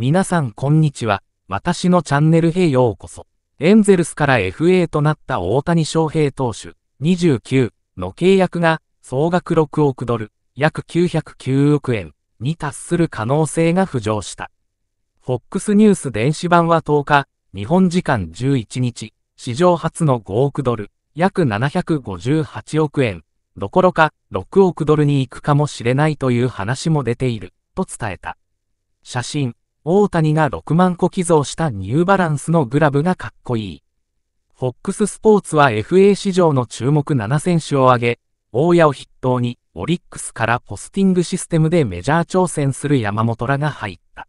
皆さんこんにちは。私のチャンネルへようこそ。エンゼルスから FA となった大谷翔平投手29の契約が総額6億ドル、約909億円に達する可能性が浮上した。FOX ニュース電子版は10日、日本時間11日、史上初の5億ドル、約758億円、どころか6億ドルに行くかもしれないという話も出ている、と伝えた。写真、大谷が6万個寄贈したニューバランスのグラブがかっこいい。ォックススポーツは FA 市場の注目7選手を挙げ、大谷を筆頭にオリックスからポスティングシステムでメジャー挑戦する山本らが入った。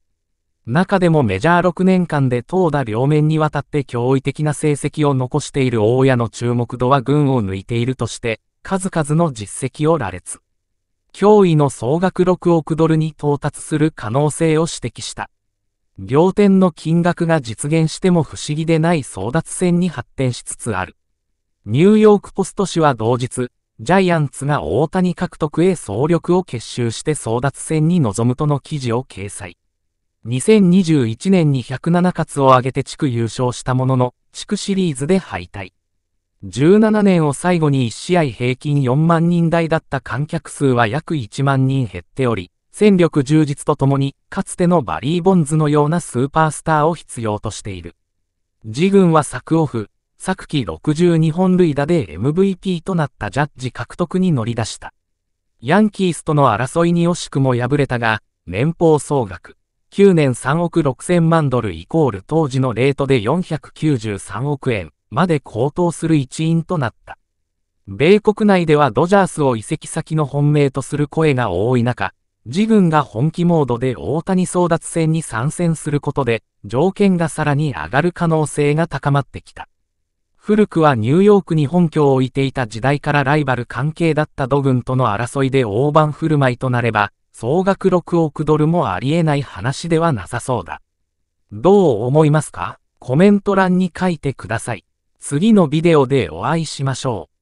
中でもメジャー6年間で投打両面にわたって驚異的な成績を残している大谷の注目度は群を抜いているとして、数々の実績を羅列。驚異の総額6億ドルに到達する可能性を指摘した。仰天の金額が実現しても不思議でない争奪戦に発展しつつある。ニューヨークポスト紙は同日、ジャイアンツが大谷獲得へ総力を結集して争奪戦に臨むとの記事を掲載。2021年に107勝を挙げて地区優勝したものの、地区シリーズで敗退。17年を最後に1試合平均4万人台だった観客数は約1万人減っており、戦力充実とともに、かつてのバリー・ボンズのようなスーパースターを必要としている。自軍は昨オフ、昨季62本塁打で MVP となったジャッジ獲得に乗り出した。ヤンキースとの争いに惜しくも敗れたが、年俸総額9年3億6000万ドルイコール当時のレートで493億円まで高騰する一因となった。米国内ではドジャースを移籍先の本命とする声が多い中、自軍が本気モードで大谷争奪戦に参戦することで、条件がさらに上がる可能性が高まってきた。古くはニューヨークに本拠を置いていた時代からライバル関係だった土軍との争いで大盤振る舞いとなれば、総額6億ドルもありえない話ではなさそうだ。どう思いますかコメント欄に書いてください。次のビデオでお会いしましょう。